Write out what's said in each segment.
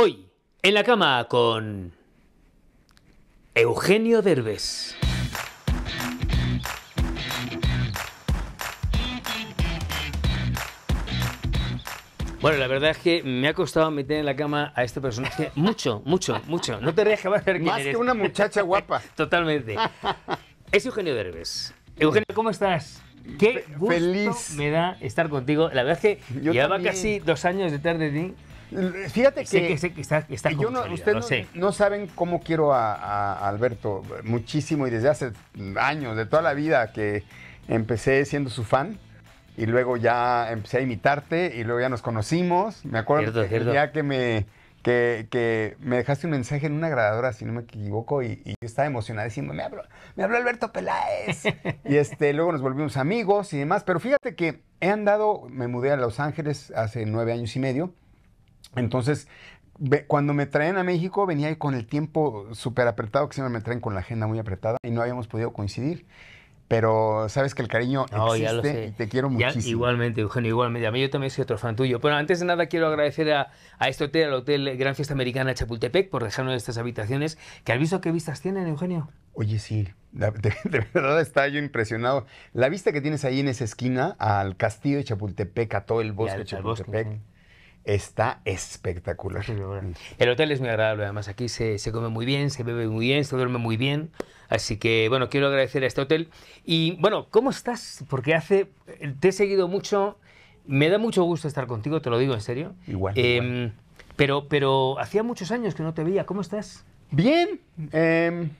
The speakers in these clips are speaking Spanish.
Hoy, en la cama con Eugenio Derbez. Bueno, la verdad es que me ha costado meter en la cama a este personaje mucho, mucho, mucho. No te dejaba ver quién Más que una muchacha guapa. Totalmente. Es Eugenio Derbez. Eugenio, ¿cómo estás? Qué gusto Feliz. me da estar contigo. La verdad es que Yo llevaba casi dos años de de ti Fíjate que, sé está, yo no, usted no, saben cómo quiero a, Alberto muchísimo y desde hace años, de toda la vida que empecé siendo su fan y luego ya empecé a imitarte y luego ya nos conocimos. Me acuerdo que me que, me dejaste un mensaje en una grabadora, si no me equivoco, y, yo estaba emocionada diciendo, me habló, me habló Alberto Peláez. y este, luego nos volvimos amigos y demás. Pero fíjate que he andado, me mudé a Los Ángeles hace nueve años y medio entonces, cuando me traen a México venía con el tiempo súper apretado, que siempre me traen con la agenda muy apretada y no habíamos podido coincidir. Pero sabes que el cariño existe te quiero igualmente, Eugenio, igualmente. A mí yo también soy otro fan tuyo. Pero antes de nada quiero agradecer a, este hotel, al Hotel Gran Fiesta Americana Chapultepec, por dejarnos estas habitaciones. qué aviso, qué vistas tienen, Eugenio? Oye, sí, de, verdad está yo impresionado. La vista que tienes ahí en esa esquina, al castillo de Chapultepec, a todo el bosque de Chapultepec está espectacular. Mm. El hotel es muy agradable, además aquí se, come muy bien, se bebe muy bien, se duerme muy bien. Así que, bueno, quiero agradecer a este hotel. Y, bueno, ¿cómo estás? Porque hace, eh, te he seguido mucho, me da mucho gusto estar contigo, te lo digo en serio. Igual. Em, pero, pero hacía muchos años que no te veía, ¿cómo estás? Bien, em,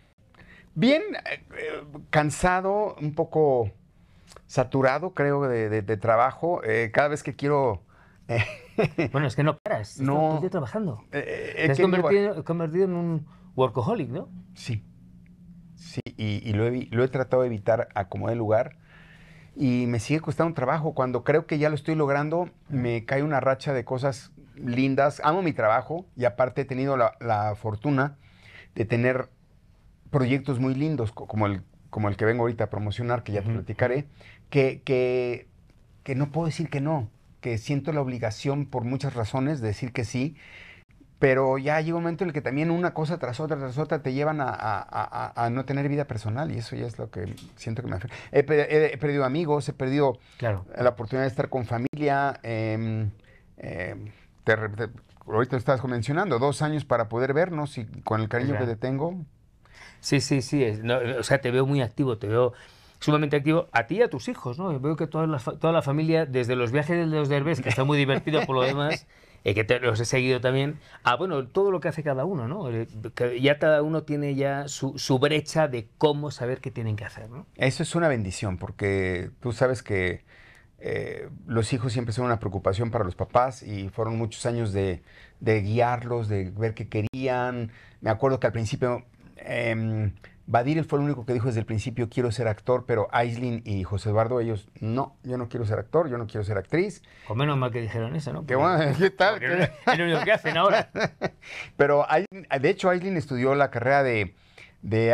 bien, eh, cansado, un poco saturado, creo, de trabajo. Eh, cada vez que quiero bueno, es que no paras. No. Estás trabajando. Eh, eh, te has convertido, en un workaholic, ¿no? Sí. Sí, y, lo, he, tratado de evitar a como de lugar. Y me sigue costando un trabajo. Cuando creo que ya lo estoy logrando, me cae una racha de cosas lindas. Amo mi trabajo y aparte he tenido la, fortuna de tener proyectos muy lindos, como el, que vengo ahorita a promocionar, que ya te platicaré, que no puedo decir que no que siento la obligación por muchas razones de decir que sí, pero ya llega un momento en el que también una cosa tras otra tras otra te llevan a, no tener vida personal y eso ya es lo que siento que me afecta. He, perdido amigos, he perdido la oportunidad de estar con familia. Em, em, ahorita lo estabas mencionando, dos años para poder vernos y con el cariño que te tengo. Sí, sí, sí. o sea, te veo muy activo, te veo sumamente activo a ti y a tus hijos, ¿no? Veo que toda la, toda la familia, desde los viajes de los derbes, que está muy divertido por lo demás, eh, que los he seguido también, a bueno, todo lo que hace cada uno, ¿no? Eh, ya cada uno tiene ya su, brecha de cómo saber qué tienen que hacer, ¿no? Eso es una bendición, porque tú sabes que eh, los hijos siempre son una preocupación para los papás y fueron muchos años de, de guiarlos, de ver qué querían. Me acuerdo que al principio em, Badir fue el único que dijo desde el principio, quiero ser actor, pero Aislin y José Eduardo, ellos, no, yo no quiero ser actor, yo no quiero ser actriz. Con pues menos mal que dijeron eso, ¿no? ¿Qué, bueno, ¿qué tal? ¿Qué hacen ahora. pero de hecho, Aislin estudió la carrera de,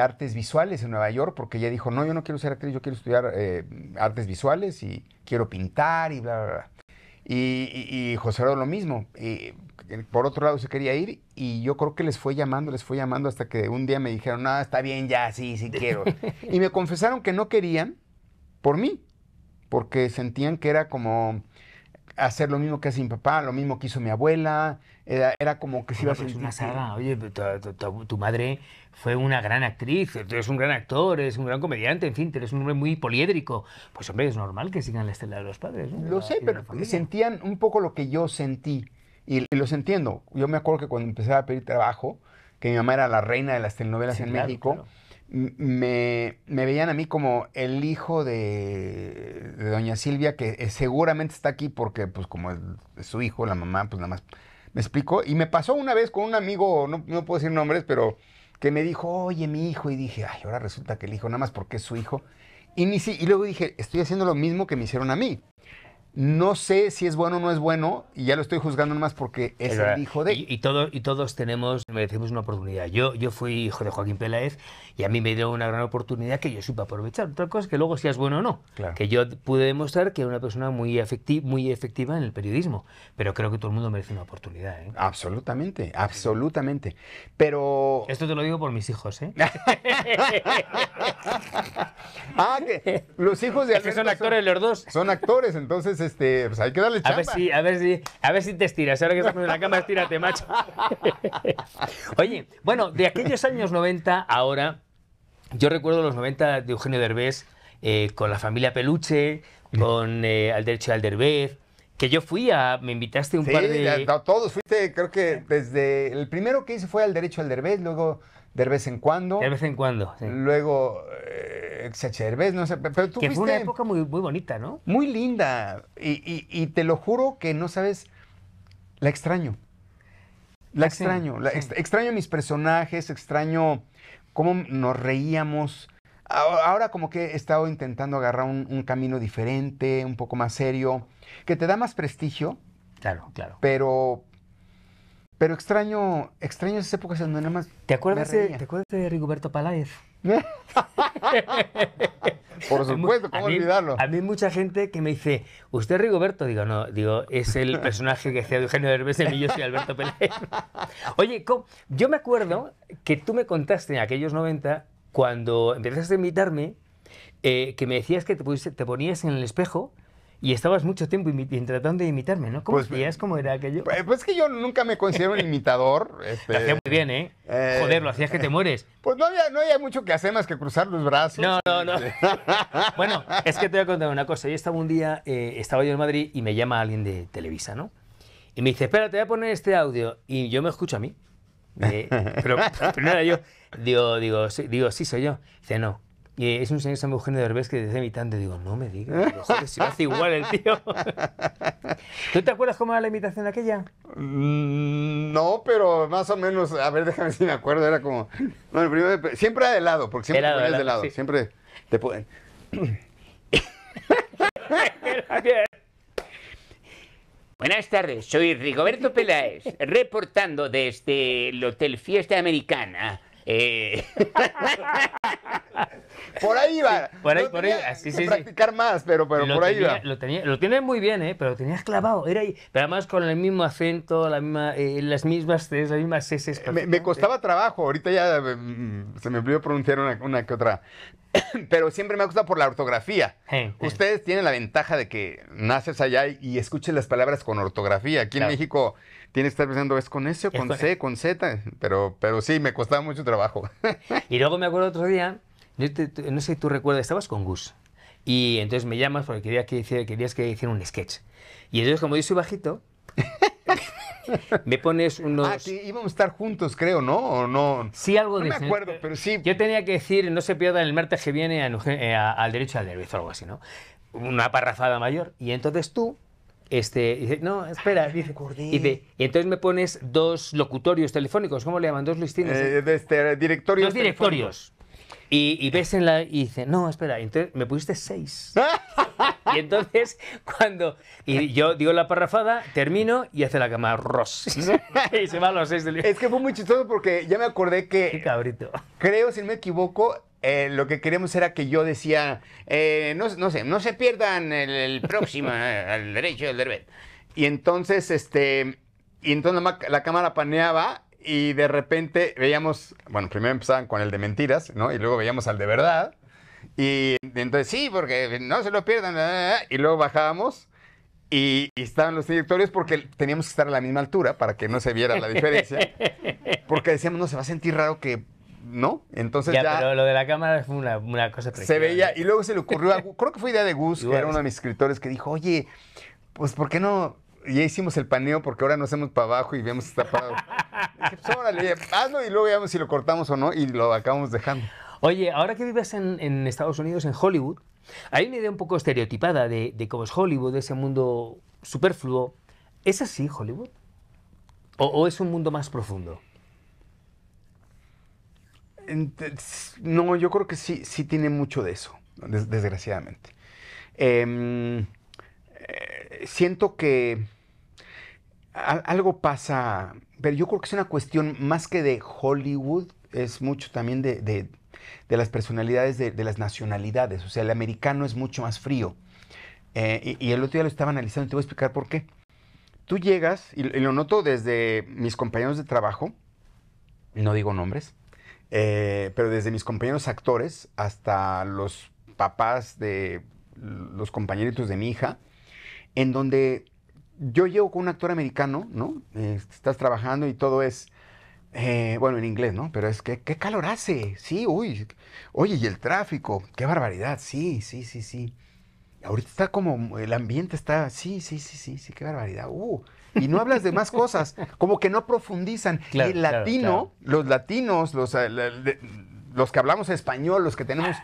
artes visuales en Nueva York porque ella dijo, no, yo no quiero ser actriz, yo quiero estudiar eh, artes visuales y quiero pintar y bla, bla, bla. Y, y José Eduardo lo mismo. Y, por otro lado se quería ir y yo creo que les fue llamando, les fue llamando hasta que un día me dijeron, no, ah, está bien, ya, sí, sí quiero. y me confesaron que no querían por mí, porque sentían que era como hacer lo mismo que hace mi papá, lo mismo que hizo mi abuela, era, como que se iba a sentir... Una saga, oye, tu, madre fue una gran actriz, tú eres un gran actor, eres un gran comediante, en fin, eres un hombre muy poliédrico. Pues hombre, es normal que sigan la estela de los padres. Lo sé, pero sentían un poco lo que yo sentí. Y, los entiendo. Yo me acuerdo que cuando empecé a pedir trabajo, que mi mamá era la reina de las telenovelas en México, Me, me, veían a mí como el hijo de, doña Silvia, que eh, seguramente está aquí porque, pues, como es, su hijo, la mamá, pues nada más. ¿Me explico? Y me pasó una vez con un amigo, no, no puedo decir nombres, pero que me dijo, oye, mi hijo. Y dije, ay, ahora resulta que el hijo, nada más porque es su hijo. Y, ni y luego dije, estoy haciendo lo mismo que me hicieron a mí. No sé si es bueno o no es bueno, y ya lo estoy juzgando más porque es, el hijo de. Y, y, y todos tenemos, merecemos una oportunidad. Yo, yo fui hijo de Joaquín Peláez y a mí me dio una gran oportunidad que yo supe aprovechar. Otra cosa es que luego si es bueno o no. Que yo pude demostrar que era una persona muy, muy efectiva en el periodismo, pero creo que todo el mundo merece una oportunidad. ¿eh? Absolutamente, absolutamente. Pero. Esto te lo digo por mis hijos, ¿eh? ah, los hijos de son actores los dos. Son actores, entonces este, pues, hay que darle A ver si, a ver si, a ver si te estiras. Ahora que estás en la cama, estírate, macho. Oye, bueno, de aquellos años 90 ahora, yo recuerdo los 90 de Eugenio Derbez eh, con la familia Peluche, mm. con eh, Alderche Alderbez, que yo fui a, me invitaste un par de... todos fuiste, creo que desde, el primero que hice fue al derecho al derbez, luego de vez en cuando. De vez en cuando, sí. Luego eh, no sé, pero tú que fue una época muy, muy bonita, ¿no? Muy linda. Y, te lo juro que no sabes, la extraño. La ah, extraño. extraño mis personajes, extraño cómo nos reíamos. Ahora como que he estado intentando agarrar un camino diferente, un poco más serio, que te da más prestigio. Claro, claro. Pero pero extraño, extraño esas épocas en donde nada más. ¿Te acuerdas, De, Rigoberto Palaez? Por supuesto, ¿cómo olvidarlo? A mí mucha gente que me dice, ¿usted es Rigoberto? Digo, no, digo, es el personaje que hacía Eugenio Derbez en y soy Alberto Pérez. Oye, yo me acuerdo que tú me contaste en aquellos 90, cuando empezaste a invitarme, eh, que me decías que te, te ponías en el espejo y estabas mucho tiempo tratando de imitarme, ¿no? ¿Cómo pues, cómo era aquello? Eh, pues, que yo nunca me considero un imitador. Este, lo hacías muy bien, ¿eh? ¿eh? Joder, lo hacías que te mueres. Pues no había, no mucho que hacer más que cruzar los brazos. No, no, no. Este. bueno, es que te voy a contar una cosa. Yo estaba un día, eh, estaba yo en Madrid y me llama alguien de Televisa, ¿no? Y me dice, espera, te voy a poner este audio. Y yo me escucho a mí. pero, primero yo. Digo, digo, sí, digo, sí soy yo. Dice, no, y es un señor San Eugenio de que desde mi tanto digo, no me digas, si hace igual el tío. ¿Tú te acuerdas cómo era la imitación aquella? Mm, no, pero más o menos, a ver, déjame si me acuerdo, era como, bueno, primero, siempre de lado, porque siempre te pones lado, siempre te pueden Buenas tardes, soy Rigoberto Peláez, reportando desde el Hotel Fiesta Americana eh, por ahí va. por ahí, por ahí. Ah, sí, practicar más, pero, pero por ahí va. Lo, tenía, muy bien, ¿eh? pero lo tenías clavado. Era ahí. Pero además con el mismo acento, eh, las mismas las mismas S. Eh, me, costaba trabajo. Ahorita ya mm, mm, se me olvidó pronunciar una, que otra. pero siempre me ha gustado por la ortografía. Ustedes tienen la ventaja de que naces allá y, escuchen las palabras con ortografía. Aquí en México tiene que estar pensando, ¿es con S o con, C, e. con Z? Pero, pero sí, me costaba mucho trabajo. y luego me acuerdo otro día, no sé si tú recuerdas, estabas con Gus. Y entonces me llamas porque quería que hiciera, querías que hiciera un sketch. Y entonces, como yo soy bajito, me pones unos. Ah, sí, íbamos a estar juntos, creo, ¿no? ¿O no? Sí, algo de de. No me acuerdo, pero sí. Yo tenía que decir, no se pierda, el martes que viene eh, al derecho al derecho, algo así, ¿no? Una parrafada mayor. Y entonces tú este, dice, no, espera, y, y, entonces me pones dos locutorios telefónicos, ¿cómo le llaman? Dos listines. Eh, ¿eh? Este, eh, directorios. Dos directorios. Y, ves en la. Y dice, no, espera, me pusiste seis. y entonces, cuando. Y yo digo la parrafada, termino y hace la cama ros. y se va a los seis del Es que fue muy chistoso porque ya me acordé que. cabrito. Creo, si no me equivoco, eh, lo que queríamos era que yo decía, eh, no, no, sé, no se pierdan el, próximo, eh, al derecho del derbet. Y entonces, este, y entonces la, cámara paneaba y de repente veíamos, bueno, primero empezaban con el de mentiras, ¿no? Y luego veíamos al de verdad. Y entonces, sí, porque no se lo pierdan. Y luego bajábamos y, estaban los directores porque teníamos que estar a la misma altura para que no se viera la diferencia. Porque decíamos, no, se va a sentir raro que ¿no? Entonces ya, ya, pero lo de la cámara fue una, cosa preciosa. Se veía, y luego se le ocurrió, creo que fue idea de Gus, que era uno de mis escritores, que dijo, oye, pues ¿por qué no? ya hicimos el paneo porque ahora nos hacemos para abajo y vemos si está parado. hazlo y luego veamos si lo cortamos o no y lo acabamos dejando. Oye, ahora que vives en, Estados Unidos, en Hollywood, hay una idea un poco estereotipada de, cómo es Hollywood, ese mundo superfluo. ¿Es así Hollywood? o es un mundo más profundo? No, yo creo que sí, sí tiene mucho de eso, desgraciadamente. Em, eh, siento que algo pasa, pero yo creo que es una cuestión más que de Hollywood, es mucho también de, las personalidades, de, las nacionalidades. O sea, el americano es mucho más frío. Eh, y, el otro día lo estaba analizando y te voy a explicar por qué. Tú llegas, y lo noto desde mis compañeros de trabajo, no digo nombres, eh, pero desde mis compañeros actores hasta los papás de los compañeritos de mi hija, en donde yo llevo con un actor americano, ¿no? Este, estás trabajando y todo es, eh, bueno, en inglés, ¿no? Pero es que, ¿qué calor hace? Sí, uy, oye, y el tráfico, qué barbaridad, sí, sí, sí, sí. Ahorita está como, el ambiente está, sí, sí, sí, sí, sí, qué barbaridad, uh y no hablas de más cosas, como que no profundizan. y el latino, los latinos, los, eh, los que hablamos español, los que tenemos...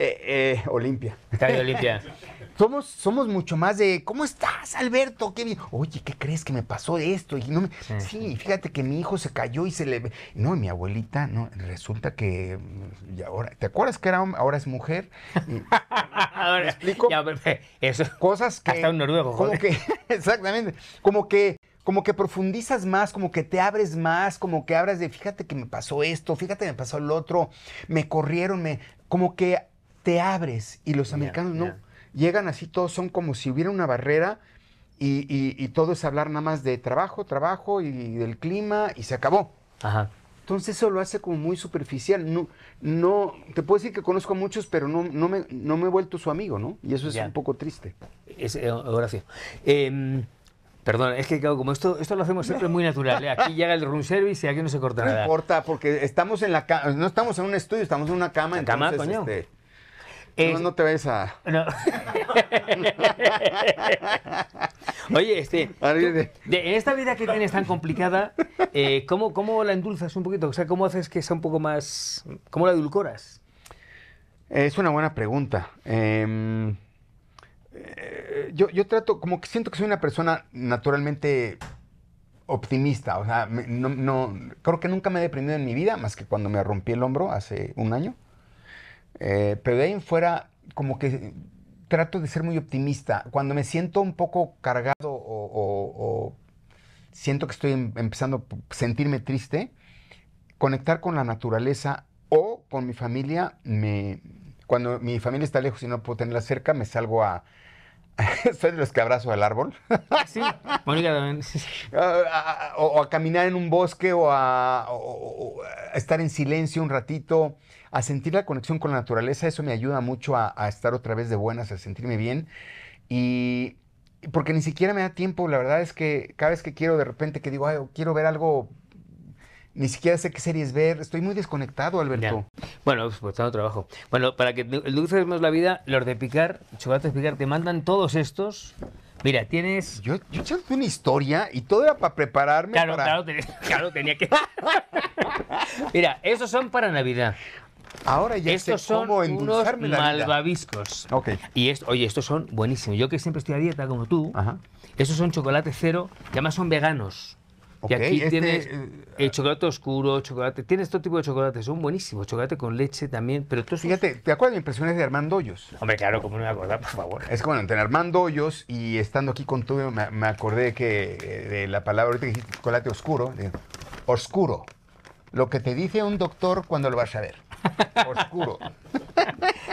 Eh, eh, Olimpia. Olimpia. somos, somos mucho más de, ¿cómo estás, Alberto? ¿Qué Oye, ¿qué crees que me pasó esto? Y no sí. fíjate que mi hijo se cayó y se le... No, mi abuelita, no, resulta que... Mm, ahora, ¿te acuerdas que era ahora es mujer? ahora, explico? Pues, eh, eso, Cosas que... Hasta un noruego. Como que, exactamente, como que como que profundizas más, como que te abres más, como que abras de, fíjate que me pasó esto, fíjate que me pasó lo otro, me corrieron, me, como que te abres y los americanos no llegan así, todos son como si hubiera una barrera y, todo es hablar nada más de trabajo, trabajo y del clima y se acabó. Entonces eso lo hace como muy superficial. No, no, te puedo decir que conozco a muchos, pero no, no, me, no me he vuelto su amigo, ¿no? Y eso es un poco triste. Eh, ahora sí. Em, perdón, es que como esto, esto lo hacemos siempre muy natural. ¿eh? Aquí llega el room service y aquí no se corta nada. No importa, porque estamos en la cama. no estamos en un estudio, estamos en una cama. Este, no, te vayas a. Oye, este. De, en esta vida que tienes tan complicada, eh, ¿cómo, la endulzas un poquito? O sea, ¿cómo haces que sea un poco más. ¿Cómo la edulcoras? Es una buena pregunta. Em, eh, yo, trato, como que siento que soy una persona naturalmente optimista. O sea, no, no, creo que nunca me he deprimido en mi vida, más que cuando me rompí el hombro hace un año. Eh, pero de ahí en fuera, como que trato de ser muy optimista. Cuando me siento un poco cargado o, siento que estoy em, empezando a sentirme triste, conectar con la naturaleza o con mi familia, me, cuando mi familia está lejos y no puedo tenerla cerca, me salgo a... Soy de los que abrazo al árbol. sí, ah, ah, ah, o, a caminar en un bosque o a estar en silencio un ratito a sentir la conexión con la naturaleza, eso me ayuda mucho a, estar otra vez de buenas, a sentirme bien. Y porque ni siquiera me da tiempo, la verdad es que cada vez que quiero de repente que digo, Ay, quiero ver algo, ni siquiera sé qué series ver, estoy muy desconectado, Alberto. Bueno, pues otro trabajo. Bueno, para que más la vida, los de picar, chocolates picar, te mandan todos estos. Mira, tienes. Yo, yo echaste una historia y todo era para prepararme. Claro, Claro, claro, tenía que. Mira, esos son para Navidad. Ahora ya estos son unos malvaviscos. Okay. Y oye, estos son buenísimos. Yo que siempre estoy a dieta como tú, Ajá. estos son chocolate cero, que además son veganos. y aquí este, tienes eh, el chocolate oscuro, chocolate. Tienes todo tipo de chocolate. son buenísimos. Chocolate con leche también, pero Fíjate, ¿te acuerdas de impresiones de Armando Hoyos? Hombre, claro, como no me acordaba, por favor? Es que entre Armando Hoyos y estando aquí con tú, me, acordé que eh, de la palabra ahorita que dijiste chocolate oscuro, oscuro. Lo que te dice un doctor cuando lo vas a ver. Oscuro.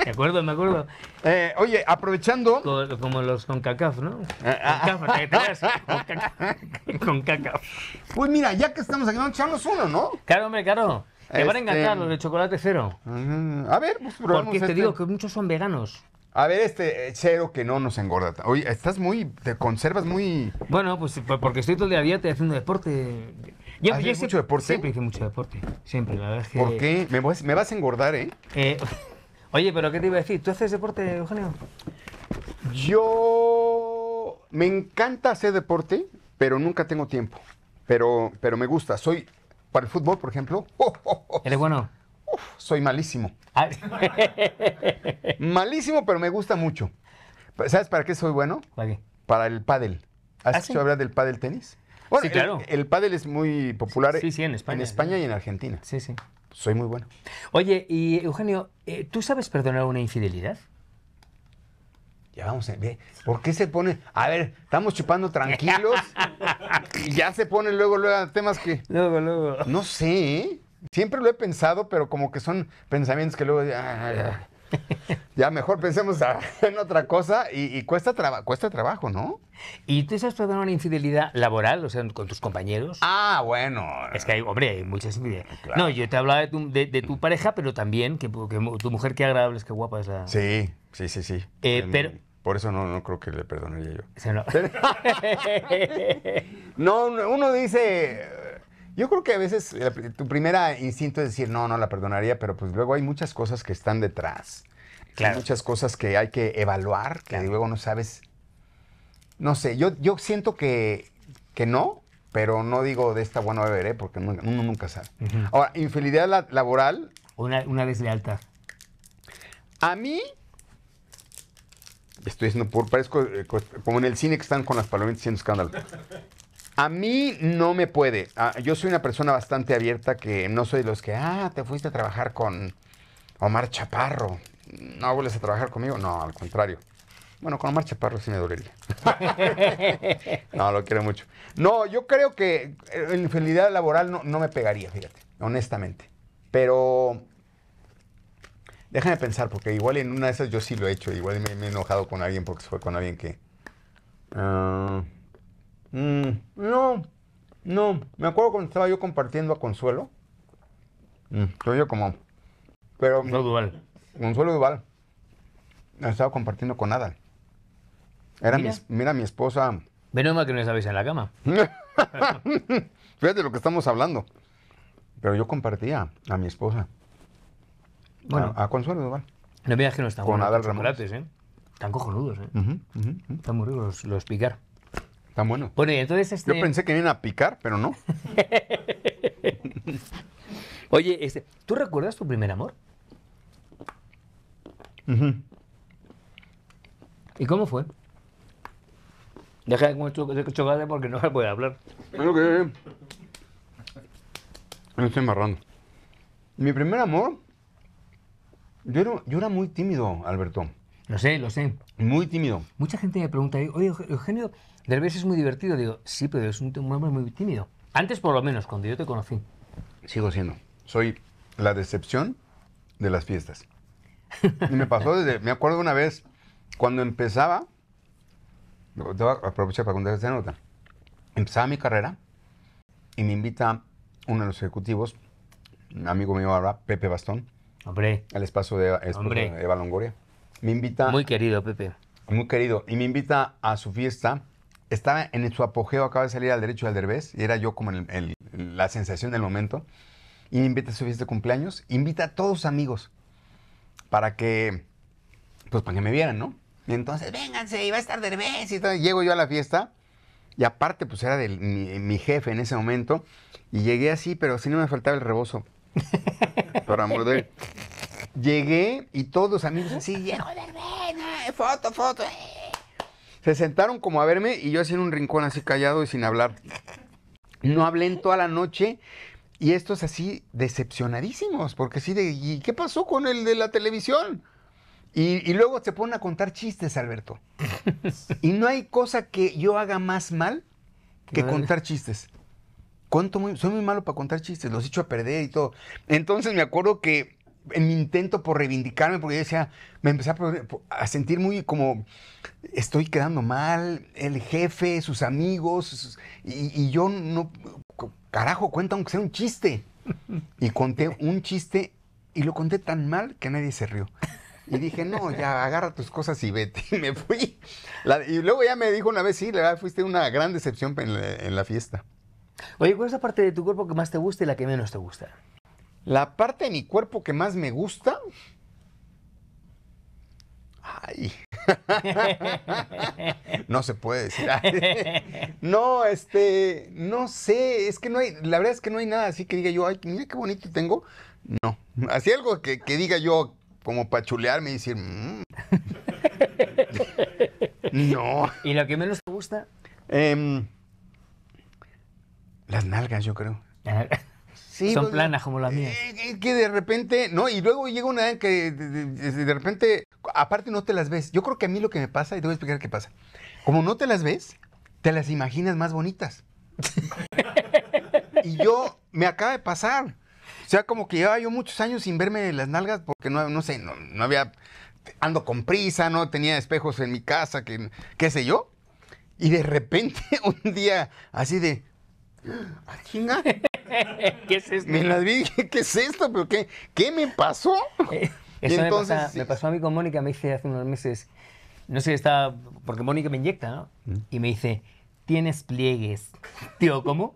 Me acuerdo, me acuerdo. Eh, oye, aprovechando. como los con CACAF, ¿no? Con CACAF. Pues mira, ya que estamos aquí, vamos a echarnos uno, ¿no? Claro, hombre, claro. Te van a este- encantar los de chocolate cero. a ver, pues probamos Porque te este. digo que muchos son veganos. A ver, este eh, cero que no nos engorda. Oye, estás muy. Te conservas muy. Bueno, pues porque estoy todo el día, día te haciendo deporte. Yo, ah, yo mucho deporte? Siempre hice mucho deporte. Siempre, la verdad es que... ¿Por qué? Me, vas, a engordar, ¿eh? eh oye, pero ¿qué te iba a decir? ¿Tú haces deporte, Eugenio? Yo... Me encanta hacer deporte, pero nunca tengo tiempo. Pero, pero me gusta. Soy... Para el fútbol, por ejemplo... Oh, oh, oh. ¿Eres bueno? soy malísimo. Ah. malísimo, pero me gusta mucho. ¿Sabes para qué soy bueno? ¿Para qué? Para el pádel. ¿Has ¿Ah, hablar del pádel tenis? Bueno, claro. El, pádel es muy popular sí, en, España, y en Argentina. Sí, sí. Soy muy bueno. Oye, y Eugenio, eh, ¿tú sabes perdonar una infidelidad? Ya vamos a ver. ¿Por qué se pone? A ver, estamos chupando tranquilos. ya se pone luego, luego temas que. Luego, luego. No sé. ¿eh? Siempre lo he pensado, pero como que son pensamientos que luego. ya mejor pensemos en otra cosa y, cuesta, cuesta trabajo, ¿no? ¿Y tú estás perdonado una infidelidad laboral, o sea, con tus compañeros? Ah, bueno. Es que hay, hombre, hay muchas infidelidades. Ah, no, yo te hablaba de tu, pareja, pero también que, tu mujer, qué agradable, es qué guapa es la... Sí, sí, sí, sí. Eh, pero... Por eso no, creo que le perdonaría yo. no, uno dice yo creo que a veces tu primera instinto es decir, no, no la perdonaría, pero pues luego hay muchas cosas que están detrás. Hay muchas cosas que hay que evaluar, que luego no sabes. No sé, yo, yo siento que, que no, pero no digo de esta, buena veré, ¿eh? porque uno, nunca sabe. Ahora, infidelidad laboral. Una, una alta. A mí, estoy diciendo, por, parezco eh, como en el cine que están con las palomitas haciendo escándalo. A mí no me puede. Ah, yo soy una persona bastante abierta que no soy de los que, ah, te fuiste a trabajar con Omar Chaparro. No vuelves a trabajar conmigo. No, al contrario. Bueno, con Omar Chaparro sí me dolería. no, lo quiero mucho. No, yo creo que eh, la infidelidad laboral no, me pegaría, fíjate, honestamente. Pero déjame pensar, porque igual en una de esas yo sí lo he hecho. Igual me, he enojado con alguien porque fue con alguien que... Ah, Mm, no, no. Me acuerdo cuando estaba yo compartiendo a Consuelo. Mm, yo como. Pero, Consuelo Duval. Consuelo Duval. Estaba compartiendo con Adal. Era Mi, mira mi esposa. Menos que no sabéis en la cama. Fíjate lo que estamos hablando. Pero yo compartía a mi esposa. Bueno. A, Consuelo Duval. No veas que no están con Adal Ramón. ¿eh? Están cojonudos, ¿eh? Están muy ricos los, los picar. Está bueno. Bueno, entonces este Yo pensé que vienen a picar, pero no. Oye, este, ¿tú recuerdas tu primer amor? ¿Y cómo fue? Deja de comer chocolate porque no se puede hablar. Bueno, que... Me estoy embarrando. Mi primer amor... yo era muy tímido, Alberto. Lo sé, lo sé. Muy tímido. Mucha gente me pregunta, oye, Eugenio Derbez es muy divertido. Digo, sí, pero es un, hombre muy tímido. Antes, por lo menos, cuando yo te conocí. Sigo siendo. Soy la decepción de las fiestas. Y me pasó desde, me acuerdo una vez, cuando empezaba, te aprovechar para contar esta nota, empezaba mi carrera y me invita uno de los ejecutivos, un amigo mío ahora, Pepe Bastón, Hombre. al espacio de, de Eva Longoria me invita... Muy querido, Pepe. Muy querido. Y me invita a su fiesta. Estaba en su apogeo, acaba de salir al derecho del derbés y era yo como la sensación del momento. Y me invita a su fiesta de cumpleaños. Invita a todos sus amigos para que, pues para que me vieran, ¿no? Y entonces, vénganse, iba a estar derbés Y entonces llego yo a la fiesta. Y aparte, pues era de mi, jefe en ese momento. Y llegué así, pero así no me faltaba el rebozo. Por amor de Llegué y todos amigos así, joder, eh, foto, foto. Eh". Se sentaron como a verme y yo así en un rincón así callado y sin hablar. No hablé en toda la noche y estos así decepcionadísimos, porque sí, de, ¿y qué pasó con el de la televisión? Y, luego se ponen a contar chistes, Alberto. y no hay cosa que yo haga más mal que contar chistes. cuánto soy muy malo para contar chistes, los echo a perder y todo. Entonces me acuerdo que en mi intento por reivindicarme, porque yo decía, me empecé a, sentir muy como, estoy quedando mal, el jefe, sus amigos, y, yo no, carajo, cuenta aunque sea un chiste. Y conté un chiste y lo conté tan mal que nadie se rió. Y dije, no, ya agarra tus cosas y vete. Y me fui. y luego ya me dijo una vez, sí, la verdad, fuiste una gran decepción en la fiesta. Oye, ¿cuál es la parte de tu cuerpo que más te gusta y la que menos te gusta? La parte de mi cuerpo que más me gusta. Ay. no se puede decir. no, este, no sé, es que no hay, la verdad es que no hay nada así que diga yo, ay, mira qué bonito tengo. No, así algo que, diga yo como para chulearme y decir, mm". no. ¿Y lo que menos te gusta? Em, las nalgas, yo creo. son pues, planas como la eh, mía. Eh, es que de repente, ¿no? Y luego llega una en que de, repente, aparte no te las ves. Yo creo que a mí lo que me pasa, y te voy a explicar qué pasa. Como no te las ves, te las imaginas más bonitas. y yo, me acaba de pasar. O sea, como que llevaba yo muchos años sin verme las nalgas porque no, no sé, no, no había, ando con prisa, no tenía espejos en mi casa, que, qué sé yo. Y de repente, un día, así de, Ah, ¿Qué es esto? Me las ¿qué es esto? qué, me pasó? Eh, me, pasó a mí con Mónica, me dice hace unos meses, no sé, está, porque Mónica me inyecta, mm. Y me dice, tienes pliegues. Tío, ¿cómo?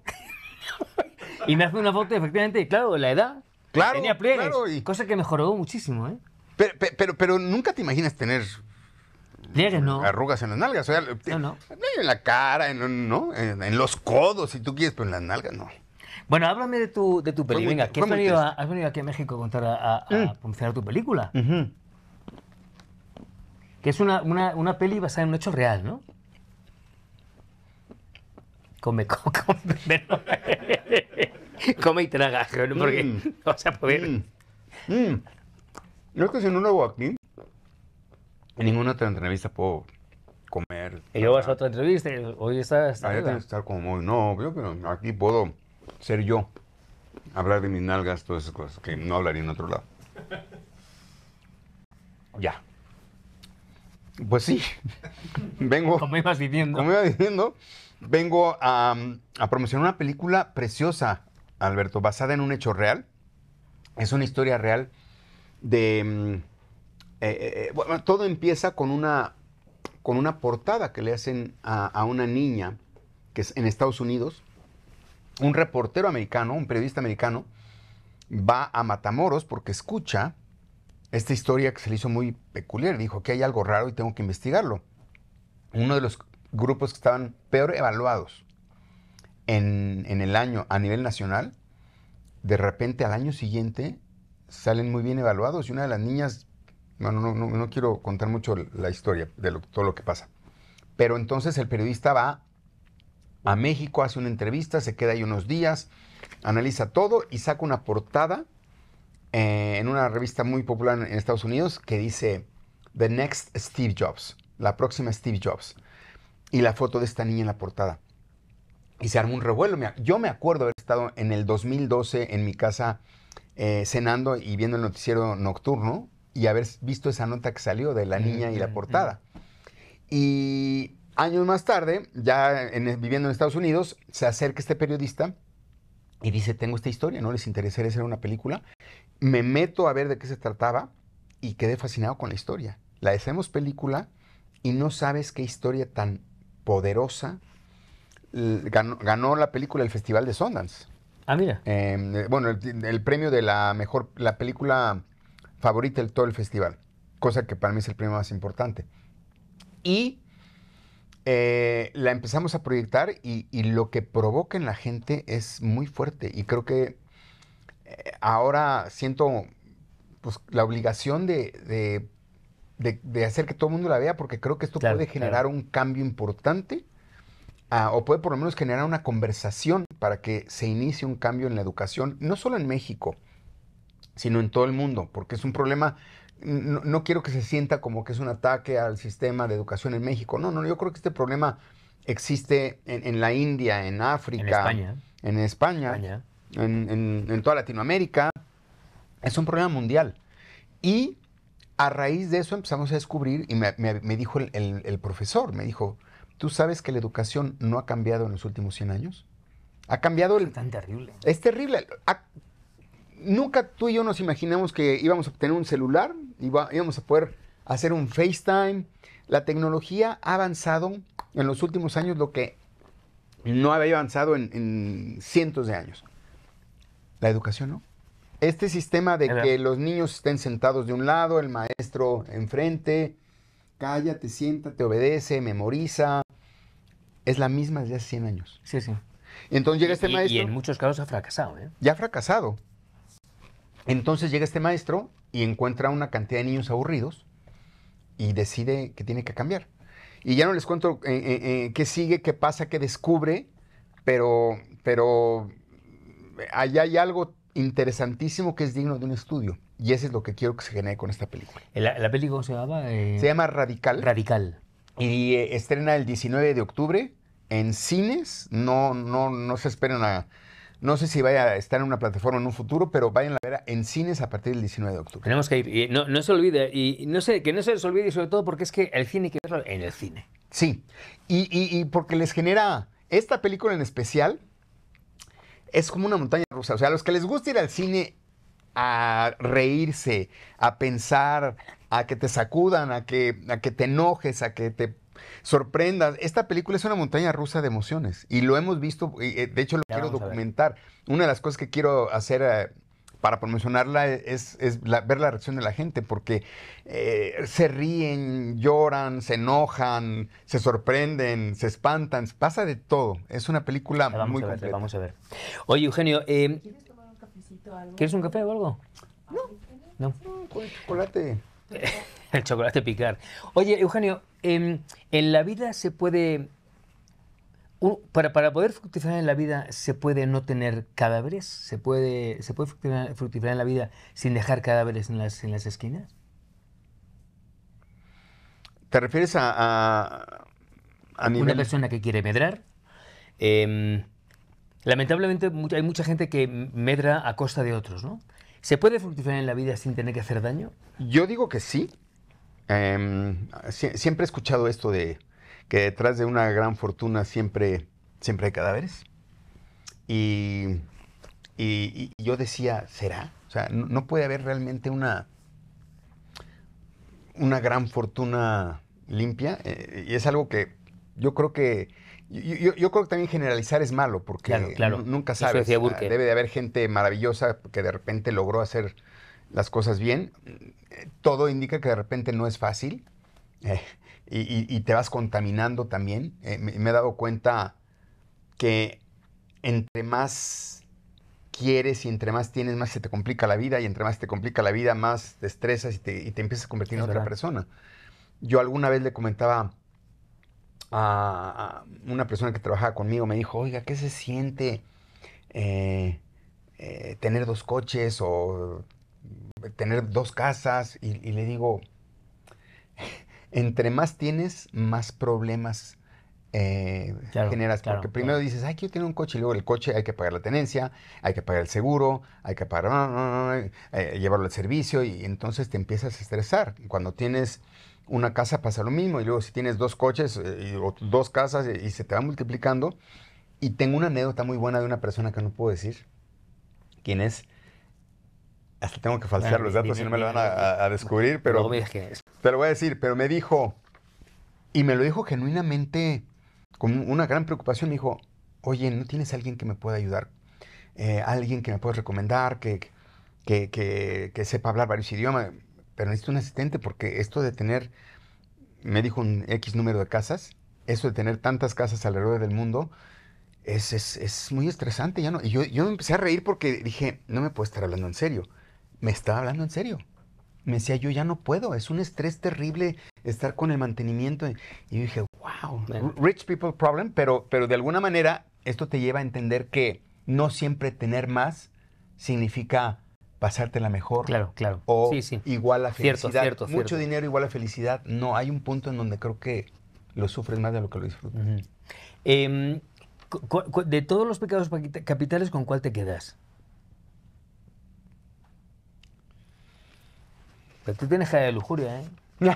y me hace una foto, efectivamente, claro, la edad. Claro, tenía pliegues, cosa que mejoró muchísimo, ¿eh? Pero, pero, pero, nunca te imaginas tener no. Arrugas en las nalgas. O sea, no, no. En la cara, en, ¿no? los codos, si tú quieres, pero en las nalgas no. Bueno, háblame de tu, de tu peli. Pues Venga, has venido, aquí a México a contar a, a, mm. promocionar tu película? Que es una, una, una peli basada en un hecho real, ¿no? Come, come, come. y traga, porque mm. Pues, mm. mm. no vas a poder. No es que si en en ninguna otra entrevista puedo comer. Y yo vas a otra entrevista hoy estás. Ahí tienes que estar como hoy. no, pero aquí puedo ser yo. Hablar de mis nalgas, todas esas cosas que no hablaría en otro lado. Ya. Pues sí. Vengo. Como ibas diciendo. Como iba viviendo? vengo a promocionar una película preciosa, Alberto, basada en un hecho real. Es una historia real de mm, eh, eh, eh, bueno, todo empieza con una, con una portada que le hacen a, una niña que es en Estados Unidos. Un reportero americano, un periodista americano, va a Matamoros porque escucha esta historia que se le hizo muy peculiar. Dijo que hay algo raro y tengo que investigarlo. Uno de los grupos que estaban peor evaluados en, en, el año a nivel nacional, de repente al año siguiente salen muy bien evaluados y una de las niñas no, quiero contar mucho la historia de todo lo que pasa. Pero entonces el periodista va a México, hace una entrevista, se queda ahí unos días, analiza todo y saca una portada eh, en una revista muy popular en Estados Unidos que dice The Next Steve Jobs, la próxima Steve Jobs. Y la foto de esta niña en la portada. Y se armó un revuelo. Yo me acuerdo haber estado en el 2012 en mi casa eh, cenando y viendo el noticiero nocturno y haber visto esa nota que salió de la niña y la portada. Y años más tarde, ya viviendo en Estados Unidos, se acerca este periodista y dice, tengo esta historia, no les interesaría hacer una película. Me meto a ver de qué se trataba y quedé fascinado con la historia. La hacemos película y no sabes qué historia tan poderosa ganó, la película el Festival de Sundance. Ah, mira. Em, bueno, el, premio de la mejor, la película favorita el, todo el festival, cosa que para mí es el premio más importante. Y eh, la empezamos a proyectar y, lo que provoca en la gente es muy fuerte y creo que eh, ahora siento pues, la obligación de, hacer que todo el mundo la vea porque creo que esto puede generar un cambio importante ah, o puede por lo menos generar una conversación para que se inicie un cambio en la educación, no solo en México, sino en todo el mundo, porque es un problema, no, quiero que se sienta como que es un ataque al sistema de educación en México, no, no, yo creo que este problema existe en, la India, en África, en España, en, España, En, toda Latinoamérica, es un problema mundial. Y a raíz de eso empezamos a descubrir, y me, dijo el, profesor, me dijo, ¿tú sabes que la educación no ha cambiado en los últimos 100 años? Ha cambiado el... Es tan terrible. Es terrible nunca tú y yo nos imaginamos que íbamos a obtener un celular, íbamos a poder hacer un FaceTime. La tecnología ha avanzado en los últimos años lo que no había avanzado en, cientos de años. La educación, ¿no? Este sistema de que los niños estén sentados de un lado, el maestro enfrente, cállate, te obedece, memoriza, es la misma desde hace 100 años. Sí, sí. entonces llega este maestro. en muchos casos ha fracasado, ¿eh? Ya ha fracasado. Entonces llega este maestro y encuentra una cantidad de niños aburridos y decide que tiene que cambiar. Y ya no les cuento eh, eh, eh, qué sigue, qué pasa, qué descubre, pero, pero allá hay algo interesantísimo que es digno de un estudio. Y eso es lo que quiero que se genere con esta película. ¿La, película se llama? Se llama Radical. Radical. Y estrena el 19 de octubre en cines. No, no, no se esperen a no sé si vaya a estar en una plataforma en un futuro, pero vayan a ver en cines a partir del 19 de octubre. Tenemos que ir. Y no, se olvide, y no sé, que no se les olvide, y sobre todo porque es que el cine que verlo en el cine. Sí, y, porque les genera esta película en especial, es como una montaña rusa. O sea, a los que les gusta ir al cine a reírse, a pensar, a que te sacudan, a que, a que te enojes, a que te sorprendas. Esta película es una montaña rusa de emociones y lo hemos visto, eh, eh, de hecho lo quiero documentar. Una de las cosas que quiero hacer... Eh, para promocionarla es, ver la reacción de la gente, porque se ríen, lloran, se enojan, se sorprenden, se espantan, pasa de todo. Es una película muy completa. vamos a ver. Oye, Eugenio, ¿quieres un cafecito o algo? café o algo? No. No. Pues, chocolate. el chocolate picar. Oye, Eugenio, em, en la vida se puede... para, poder fructificar en la vida se puede no tener cadáveres, se puede, se puede fructificar, en la vida sin dejar cadáveres en las, esquinas. ¿Te refieres a, a, una persona que quiere medrar? Em, lamentablemente hay mucha gente que medra a costa de otros, ¿no? ¿Se puede fructificar en la vida sin tener que hacer daño? Yo digo que sí. Em, siempre he escuchado esto de que detrás de una gran fortuna siempre, siempre hay cadáveres. Y, y, yo decía, ¿será? O sea, no, puede haber realmente una, una gran fortuna limpia. Eh, y es algo que yo creo que yo, creo que también generalizar es malo porque nunca sabes. Ah, debe de haber gente maravillosa que de repente logró hacer las cosas bien. Todo indica que de repente no es fácil eh, y, te vas contaminando también. Eh, me, he dado cuenta que entre más quieres y entre más tienes, más se te complica la vida y entre más te complica la vida, más te estresas y te, empiezas a convertir en otra persona. Yo alguna vez le comentaba a, una persona que trabajaba conmigo me dijo, oiga, ¿qué se siente eh, eh, tener dos coches o tener dos casas? Y, le digo, entre más tienes, más problemas eh, generas. porque primero dices, ay, quiero tener un coche, y luego el coche hay que pagar la tenencia, hay que pagar el seguro, hay que pagar, llevarlo al servicio, y entonces te empiezas a estresar. Cuando tienes una casa pasa lo mismo. Y luego si tienes dos coches eh, o dos casas y, se te va multiplicando. Y tengo una anécdota muy buena de una persona que no puedo decir quién es. Hasta tengo que falsear los datos si no me lo van a, descubrir, pero... voy a decir, pero me dijo, y me lo dijo genuinamente, con una gran preocupación, me dijo, oye, ¿no tienes alguien que me pueda ayudar? Eh, alguien que me pueda recomendar, que sepa hablar varios idiomas pero necesito un asistente porque esto de tener, me dijo un X número de casas, eso de tener tantas casas alrededor del mundo, es, es, muy estresante. Ya no, y yo, yo me empecé a reír porque dije, no me puedo estar hablando en serio. Me estaba hablando en serio. Me decía, yo ya no puedo, es un estrés terrible estar con el mantenimiento. Y yo dije, wow, rich people problem, pero, pero de alguna manera esto te lleva a entender que no siempre tener más significa pasártela mejor. Claro, claro. O igual a felicidad. Mucho dinero igual a felicidad. No, hay un punto en donde creo que lo sufres más de lo que lo disfrutas. Em, de todos los pecados capitales, ¿con cuál te quedas? Pero tú tienes que de lujuria, ¿eh? No.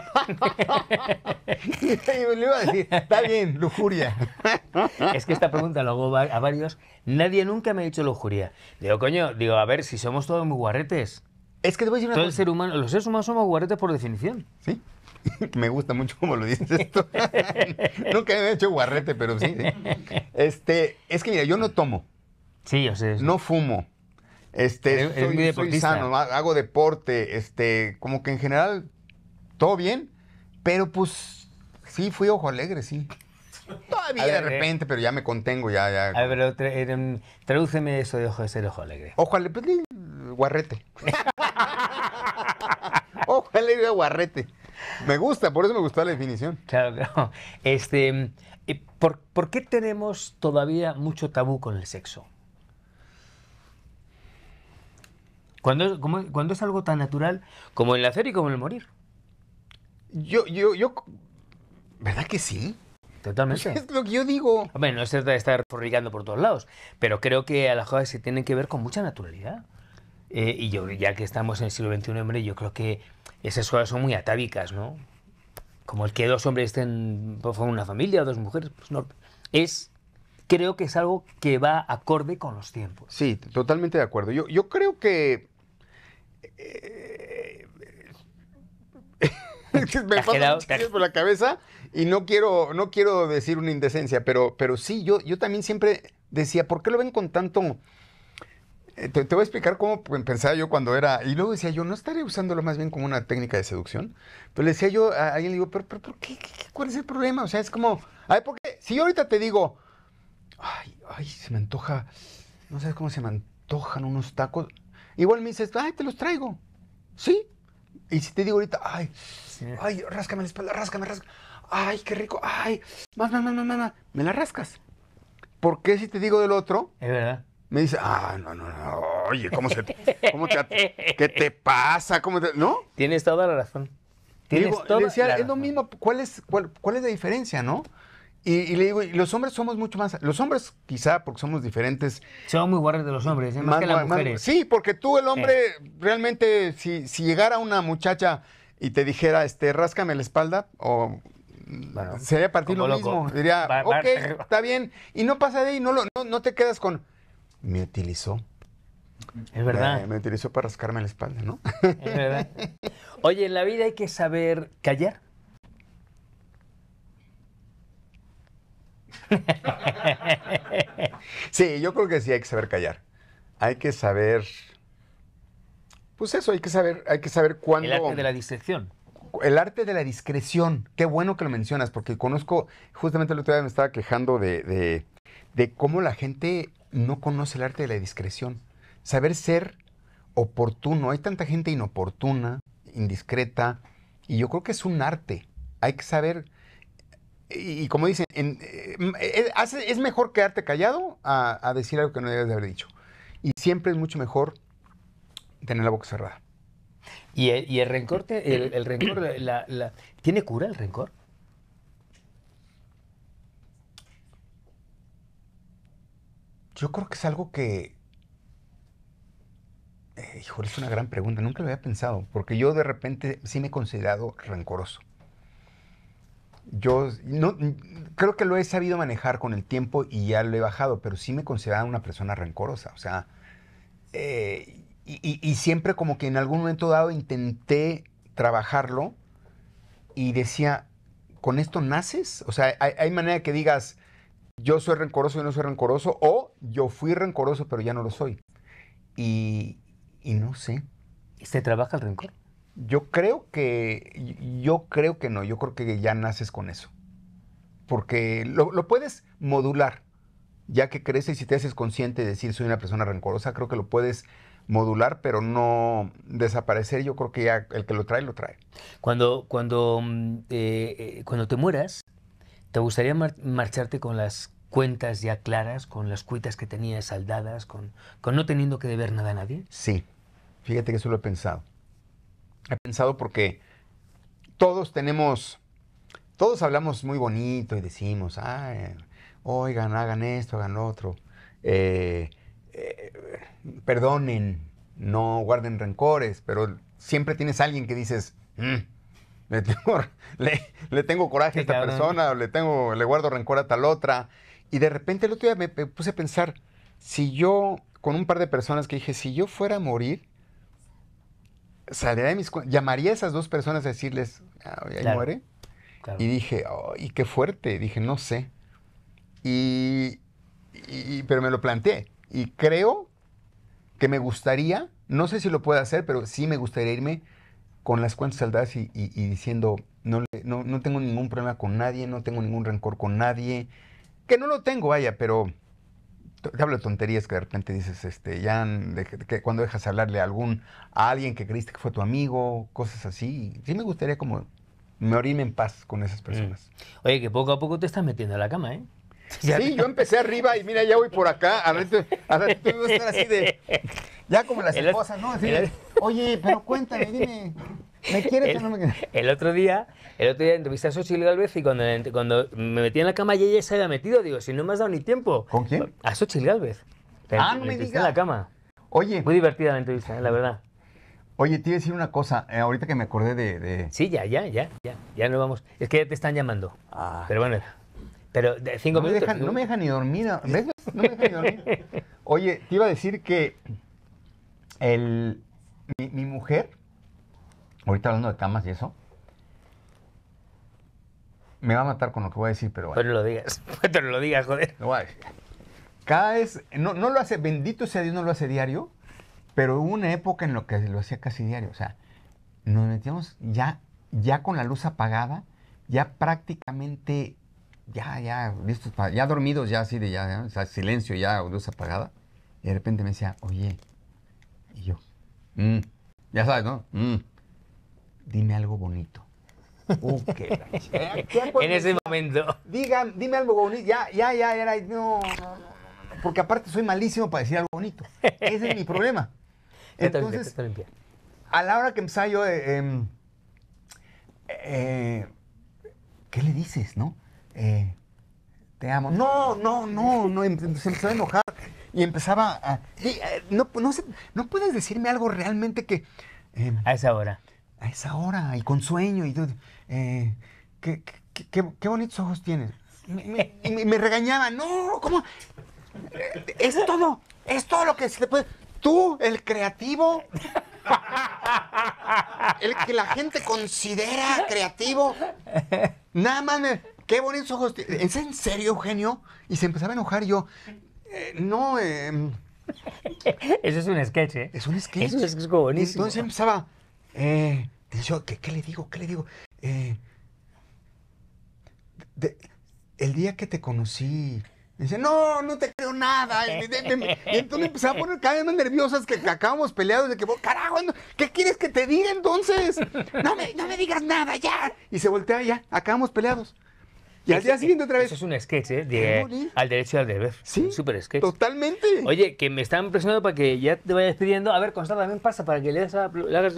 Le iba a decir, está bien, lujuria. Es que esta pregunta la hago a varios. Nadie nunca me ha dicho lujuria. Digo, coño, digo, a ver, si somos todos muy guarretes. Es que te voy a decir una Todo el ser humano, los seres humanos somos guarretes por definición. Sí. me gusta mucho cómo lo dices esto. nunca me he hecho guarrete, pero sí, ¿eh? Este, es que mira, yo no tomo. Sí, yo sé. No fumo. Este, soy, soy, sano, hago deporte, este, como que en general todo bien, pero pues sí fui ojo alegre, sí. Todavía de repente, pero ya me contengo, ya, ya. A ver, tradúceme eso de ojo de ser ojo alegre. Ojo alegre, pues, guarrete. ojo alegre, guarrete. Me gusta, por eso me gustó la definición. Claro, claro. Este, eh, ¿por, qué tenemos todavía mucho tabú con el sexo? Cuando, cuando es algo tan natural como el nacer y como el morir. Yo, yo, yo. ¿Verdad que sí? Totalmente. es lo que yo digo. Hombre, no es cierto de estar forrigando por todos lados, pero creo que a las cosas se tienen que ver con mucha naturalidad. Eh, y yo, ya que estamos en el siglo XXI, hombre, yo creo que esas cosas son muy atávicas, ¿no? Como el que dos hombres estén, pues, forman una familia, o dos mujeres, pues no. Es, creo que es algo que va acorde con los tiempos. Sí, totalmente de acuerdo. Yo, yo creo que eh, me pasan quedado, por la cabeza y no quiero, no quiero decir una indecencia, pero, pero sí, yo, yo también siempre decía, ¿por qué lo ven con tanto... Eh, te, voy a explicar cómo pensaba yo cuando era. Y luego decía yo, ¿no estaría usándolo más bien como una técnica de seducción? Pero le decía yo a alguien, le digo, ¿pero, pero, qué cuál es el problema? O sea, es como. Ay, porque si yo ahorita te digo, ay, ay, se me antoja. No sabes cómo se me antojan unos tacos. Igual me dices, ay, te los traigo. Sí. Y si te digo ahorita, ay, Ay, ráscame la espalda, ráscame, ráscame. Ay, qué rico. Ay, más, más, más, más, más. Me la rascas. ¿Por qué si te digo del otro? Es verdad. Me dice, ah, no, no, no. Oye, ¿cómo, se, cómo te, ¿qué te pasa? ¿Cómo ¿No? Tienes toda la razón. Tienes toda es lo mismo. ¿Cuál es, cuál, es la diferencia, no? Y, le digo, y los hombres somos mucho más. Los hombres, quizá porque somos diferentes. Somos muy guardias de los hombres, más, que las mujeres. sí, porque tú, el hombre, realmente, si, si llegara una muchacha y te dijera, este, ráscame la espalda o sería partir lo mismo. Diría, ok, está bien. Y no pasa de ahí, no, no, te quedas con, me utilizó. Es verdad. Me, eh, me utilizó para rascarme la espalda, ¿no? Es verdad. Oye, en la vida hay que saber callar. Sí, yo creo que sí hay que saber callar. Hay que saber pues eso, hay que saber, hay que saber cuándo. El arte de la discreción. el arte de la discreción. Qué bueno que lo mencionas, porque conozco, justamente el otro día me estaba quejando de, de, cómo la gente no conoce el arte de la discreción. Saber ser oportuno. Hay tanta gente inoportuna, indiscreta, y yo creo que es un arte. Hay que saber, y, como dicen, eh, eh, es, mejor quedarte callado a, a decir algo que no debes de haber dicho. Y siempre es mucho mejor tener la boca cerrada. ¿Y el, rencor, el, rencor tiene cura el rencor? Yo creo que es algo que... Eh, es una gran pregunta, nunca lo había pensado, porque yo de repente sí me he considerado rencoroso. Yo no, creo que lo he sabido manejar con el tiempo y ya lo he bajado, pero sí me consideraba una persona rencorosa. O sea, eh, y, siempre como que en algún momento dado intenté trabajarlo y decía, ¿con esto naces? O sea, hay, manera que digas, yo soy rencoroso y no soy rencoroso, o yo fui rencoroso pero ya no lo soy. Y, no sé. ¿Se trabaja el rencor? Yo creo que, yo creo que no, yo creo que ya naces con eso. Porque lo, puedes modular, ya que creces y si te haces consciente de decir soy una persona rencorosa, creo que lo puedes modular, pero no desaparecer. Yo creo que ya el que lo trae, lo trae. Cuando, cuando, mm, eh, eh, cuando te mueras, ¿te gustaría marcharte con las cuentas ya claras, con las cuitas que tenías saldadas, con, no teniendo que deber nada a nadie? Sí, fíjate que eso lo he pensado. He pensado porque todos tenemos, todos hablamos muy bonito y decimos, oigan, hagan esto, hagan otro. Eh, eh, perdonen, no guarden rencores, pero siempre tienes alguien que dices, mm, le, tengo, coraje a esta persona, le, tengo, le guardo rencor a tal otra. Y de repente el otro día me, puse a pensar, si yo, con un par de personas que dije, si yo fuera a morir, saldría de mis llamaría a esas dos personas a decirles, ah, ahí muere. Y dije, y qué fuerte, dije, no sé. y, pero me lo planteé. Y creo que me gustaría, no sé si lo puedo hacer, pero sí me gustaría irme con las cuentas saldadas y, diciendo, no, no, no, tengo ningún problema con nadie, no tengo ningún rencor con nadie, que no lo tengo, vaya, pero te hablo de tonterías que de repente dices, este, ya, que cuando dejas hablarle a algún, a alguien que creíste que fue tu amigo, cosas así, sí me gustaría como me en paz con esas mm. personas. Oye, que poco a poco te estás metiendo a la cama, ¿eh? Sí, yo empecé arriba y mira, ya voy por acá. A a a estar así de. Ya como las esposas, ¿no? Oye, pero cuéntame, dime. ¿Me quieres el, o no me quieres? El otro día, el otro día entrevisté a Xochitl Galvez y cuando, cuando me metí en la cama y ella se había metido, digo, si no me has dado ni tiempo. ¿Con quién? A Xochitl Galvez. Ah, no me digas. en la cama. Oye. Muy divertida la entrevista, la verdad. Oye, te iba a decir una cosa, eh, ahorita que me acordé de, Sí, ya, ya, ya, ya, ya no vamos. Es que ya te están llamando. Ah. Pero bueno, pero de cinco minutos. no me deja ni dormir. ¿ves? No me deja dormir. Oye, te iba a decir que mi, mujer, ahorita hablando de camas y eso, me va a matar con lo que voy a decir, pero bueno. Pero pues lo digas, pero pues lo digas, joder. voy a decir. Cada vez, no, no lo hace, bendito sea Dios, no lo hace diario, pero hubo una época en la que lo hacía casi diario. O sea, nos metíamos ya, ya con la luz apagada, ya prácticamente ya, ya, listos ya dormidos, ya así de ya, o sea, silencio, ya, luz apagada. Y de repente me decía, oye, y yo, mm". ya sabes, ¿no? Mm". dime algo bonito. Uh, qué pues, en ese momento. Diga, dime algo bonito. Ya, ya, ya, era. No, Porque aparte soy malísimo para decir algo bonito. Ese es mi problema. Entonces, a la hora que empecé yo, em, eh, ¿qué le dices, no? eh, te amo. No, no, no, no, em, se empezó a enojar y empezaba a... Eh, no, puedes decirme algo realmente que... Eh, a esa hora. A esa hora y con sueño y... Eh, qué, bonitos ojos tienes. Me, me, regañaba, no, ¿cómo? Es todo, es todo lo que se te puede... Tú, el creativo, el que la gente considera creativo, nada más me qué bonitos ojos. ¿Es en serio, Eugenio? Y se empezaba a enojar yo. Eh, no, eh, Eso es un sketch, ¿eh? es un sketch. Eso es buenísimo. Entonces empezaba, eh, yo, ¿qué, le digo? ¿Qué le digo? Eh, el día que te conocí, me dice, no, no te creo nada. Y, entonces empezaba a poner cada vez más nerviosas que, que acabamos peleados de que, carajo, ¿qué quieres que te diga entonces? No me, no me digas nada, ya. Y se voltea, ya, acabamos peleados. Y al día siguiente otra vez. Eso es un sketch, ¿eh? al derecho y al deber. Sí. super sketch. Totalmente. Oye, que me están presionando para que ya te vaya pidiendo. A ver, Constanza, también pasa para que le, hagas la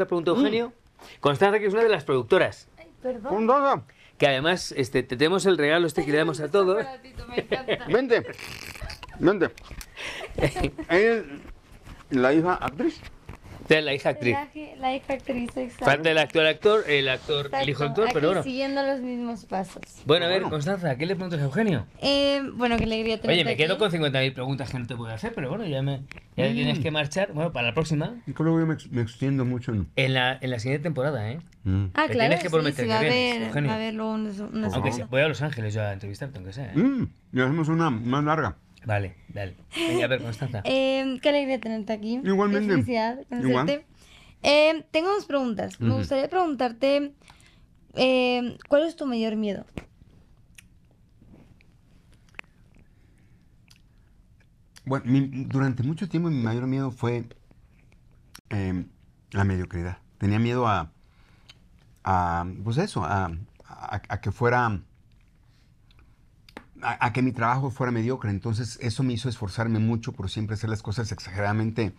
pregunta a mm. Eugenio. Constanza, que es una de las productoras. Ay, perdón. Que además este, te tenemos el regalo este que le damos a todos. me encanta. Vente. Vente. la hija actriz. De la hija actriz. La, hija actriz, exacto. Falta el actor, actor, el actor, el hijo actor, pero bueno. Siguiendo los mismos pasos. Bueno, a ver, Constanza, ¿qué le preguntas a Eugenio? Eh, bueno, qué alegría tenerte Oye, me quedo con 50.000 preguntas que no te puedo hacer, pero bueno, ya me ya tienes mm. que marchar. Bueno, para la próxima. Y creo que me, me extiendo mucho. ¿no? En, la, en la siguiente temporada, ¿eh? Mm. Ah, claro. Tienes que sí, a ver, A ver luego una unos Aunque sea, voy a Los Ángeles yo a entrevistarte, aunque sea. ¿eh? Mm. hacemos una más larga. Vale, dale. Venga, a ver, Constanza. eh, em, qué alegría tenerte aquí. Igualmente. felicidad em, tengo dos preguntas. Me gustaría preguntarte, em, ¿cuál es tu mayor miedo? Bueno, mi, durante mucho tiempo mi mayor miedo fue la mediocridad. Tenía miedo a, a pues eso, a, a que fuera a, que mi trabajo fuera mediocre. Entonces eso me hizo esforzarme mucho por siempre hacer las cosas exageradamente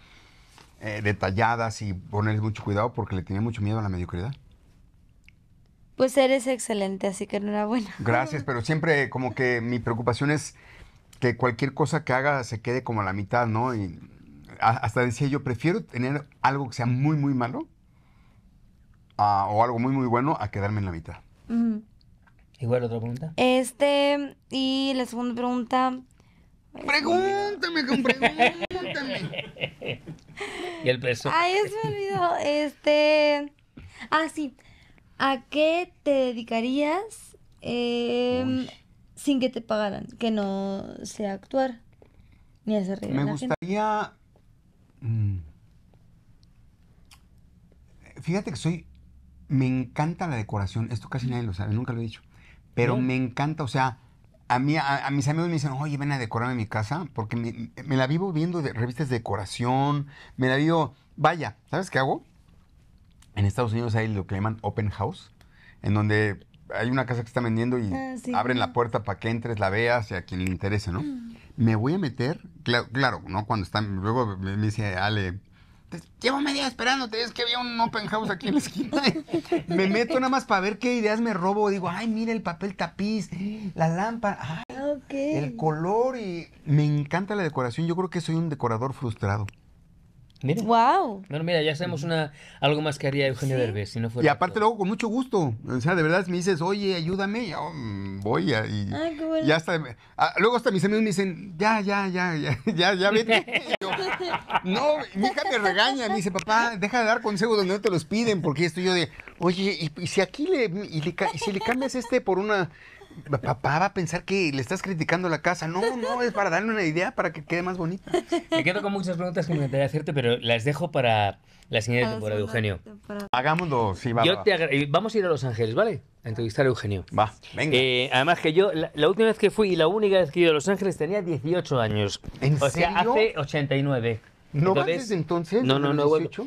eh, detalladas y poner mucho cuidado porque le tenía mucho miedo a la mediocridad. Pues eres excelente, así que enhorabuena. Gracias, pero siempre como que mi preocupación es que cualquier cosa que haga se quede como a la mitad, ¿no? Y hasta decía yo, prefiero tener algo que sea muy, muy malo ah, o algo muy, muy bueno a quedarme en la mitad. Igual otra pregunta. Este, y la segunda pregunta. Pregúntame, con pregúntame. y el peso. Ay, es me olvidó. Este. Ah, sí. ¿A qué te dedicarías eh, sin que te pagaran? Que no sea actuar ni hacer reír. Me gustaría. Mm, fíjate que soy. Me encanta la decoración. Esto casi nadie lo sabe, nunca lo he dicho. Pero me encanta, o sea, a, mí, a, mis amigos me dicen, oye, ven a decorarme mi casa, porque me, la vivo viendo revistas de decoración, me la vivo, vaya, ¿sabes qué hago? En Estados Unidos hay lo que llaman open house, en donde hay una casa que está vendiendo y ah, abren la puerta para que entres, la veas y a quien le interese, ¿no? Mm. Me voy a meter, claro, claro, ¿no? Cuando están, luego me dice Ale, pues, llevo media esperándote, es que había un open house aquí en la esquina. me meto nada más para ver qué ideas me robo. Digo, ay, mira el papel tapiz, la lámpara, ah, el color y me encanta la decoración. Yo creo que soy un decorador frustrado. Wow. Bueno, mira, ya sabemos una, algo más que haría Eugenio si no fuera Y aparte luego con mucho gusto, o sea, de verdad me dices, oye, ayúdame, oh, voy a, y, ya qué hasta, ah, luego hasta mis amigos me dicen, ya, ya, ya, ya, ya, ya, vete. no, mi hija me regaña, me dice, papá, deja de dar consejos donde no te los piden, porque estoy yo de, oye, y, si aquí le, y y si le cambias este por una Papá va a pensar que le estás criticando la casa. No, no, es para darle una idea para que quede más bonita. Me quedo con muchas preguntas que me gustaría hacerte, pero las dejo para la siguiente temporada, Eugenio. Hagámoslo, sí, va. Eh, vamos a ir a Los Ángeles, ¿vale? A entrevistar a Eugenio. Va, venga. Eh, además que yo, la, última vez que fui y la única vez que he ido a Los Ángeles tenía 18 años. ¿En o sea, hace 89. ¿No entonces, desde entonces? No, no, no.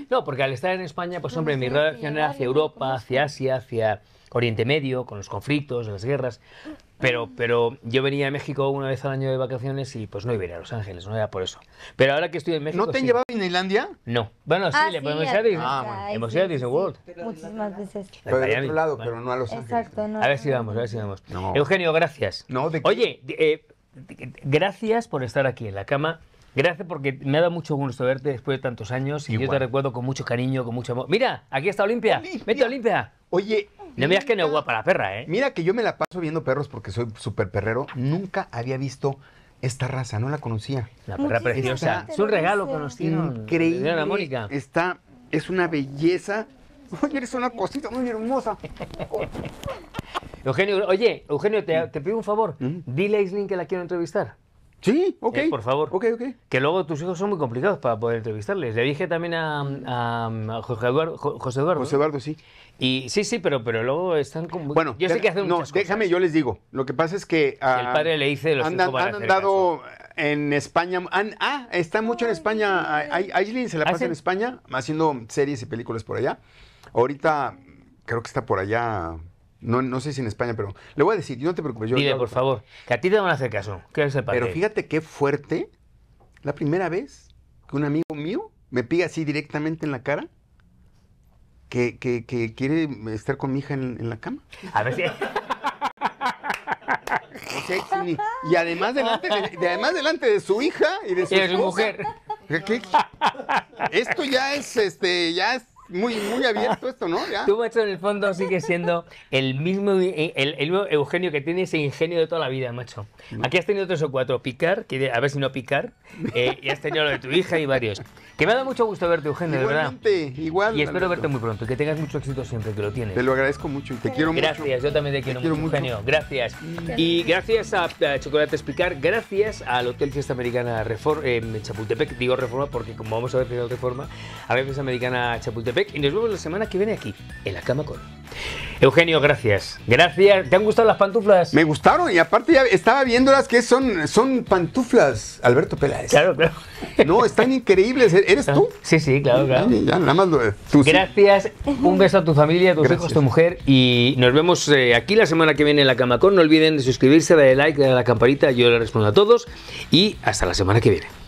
No, porque al estar en España, pues hombre, mi era hacia Europa, hacia Asia, hacia Oriente Medio, con los conflictos, las guerras. Pero, pero yo venía a México una vez al año de vacaciones y pues no iba a ir a Los Ángeles, no era por eso. Pero ahora que estoy en México. ¿No te han llevado a Finlandia? No. Bueno, sí, ah, le podemos ir a Disney. Ah, bueno. Hemos ido a veces. Pero al otro lado, pero no a Los Ángeles. Exacto, no. A ver si vamos, a ver si vamos. Eugenio, gracias. No, de... Oye, eh, gracias por estar aquí en la cama. Gracias porque me ha dado mucho gusto verte después de tantos años y yo te recuerdo con mucho cariño, con mucho amor. Mira, aquí está Olimpia. mete a Olimpia. Oye. No miras que no es guapa la perra, ¿eh? Mira que yo me la paso viendo perros porque soy súper perrero. Nunca había visto esta raza, no la conocía. La perra preciosa. Es un regalo que nos tiene. Increíble. Mónica. Está, es una belleza. Oye, eres una cosita muy hermosa. Eugenio, oye, Eugenio, te, pido un favor. Dile a Islin que la quiero entrevistar. Sí, eh, ok. por favor. Que luego tus hijos son muy complicados para poder entrevistarles. Le dije también a, José Eduardo. José Eduardo, sí. Y sí, sí, pero, pero luego están como. Bueno, yo sé que hacen No, déjame, yo les digo. Lo que pasa es que. el ah, padre le dice los han andado en España. ah, está mucho en España. Aislin se la pasa en España haciendo series y películas por allá. Ahorita creo que está por allá no, no sé si en España, pero le voy a decir, no te preocupes. Yo, Dile, por favor, que a ti te van a hacer caso. pero fíjate qué fuerte, la primera vez que un amigo mío me pega así directamente en la cara que, que, quiere estar con mi hija en, la cama. A ver si... y, además delante de, además delante de su hija y de su, mujer. Esto ya es este ya es muy, muy abierto esto, ¿no? Tú, macho, en el fondo sigue siendo el mismo, eh, el, Eugenio que tiene ese ingenio de toda la vida, macho. Mm. Aquí has tenido tres o cuatro. Picar, que a ver si no picar. Eh, y has tenido lo de tu hija y varios. Que me ha dado mucho gusto verte, Eugenio, de verdad. Igual. Y espero verte muy pronto. Que tengas mucho éxito siempre, que lo tienes. Te lo agradezco mucho y te quiero gracias, mucho. Gracias, yo también te quiero, mucho, Eugenio. Gracias. Y gracias a, Chocolate Chocolates Picar, gracias al Hotel Fiesta Americana Reforma, eh, Chapultepec, digo Reforma porque como vamos a ver Reforma, a veces Americana Chapultepec y nos vemos la semana que viene aquí, en la cama con. Eugenio, gracias. Gracias. ¿Te han gustado las pantuflas? Me gustaron y aparte ya estaba viéndolas que son, son pantuflas, Alberto Peláez. Claro, claro. No, están increíbles. ¿Eres tú? Ah, sí, sí, claro, claro. nada más Gracias. Un beso a tu familia, a tus hijos, a tu mujer y nos vemos eh, aquí la semana que viene en la Camacón. No olviden de suscribirse, darle like, darle a la campanita. Yo le respondo a todos y hasta la semana que viene.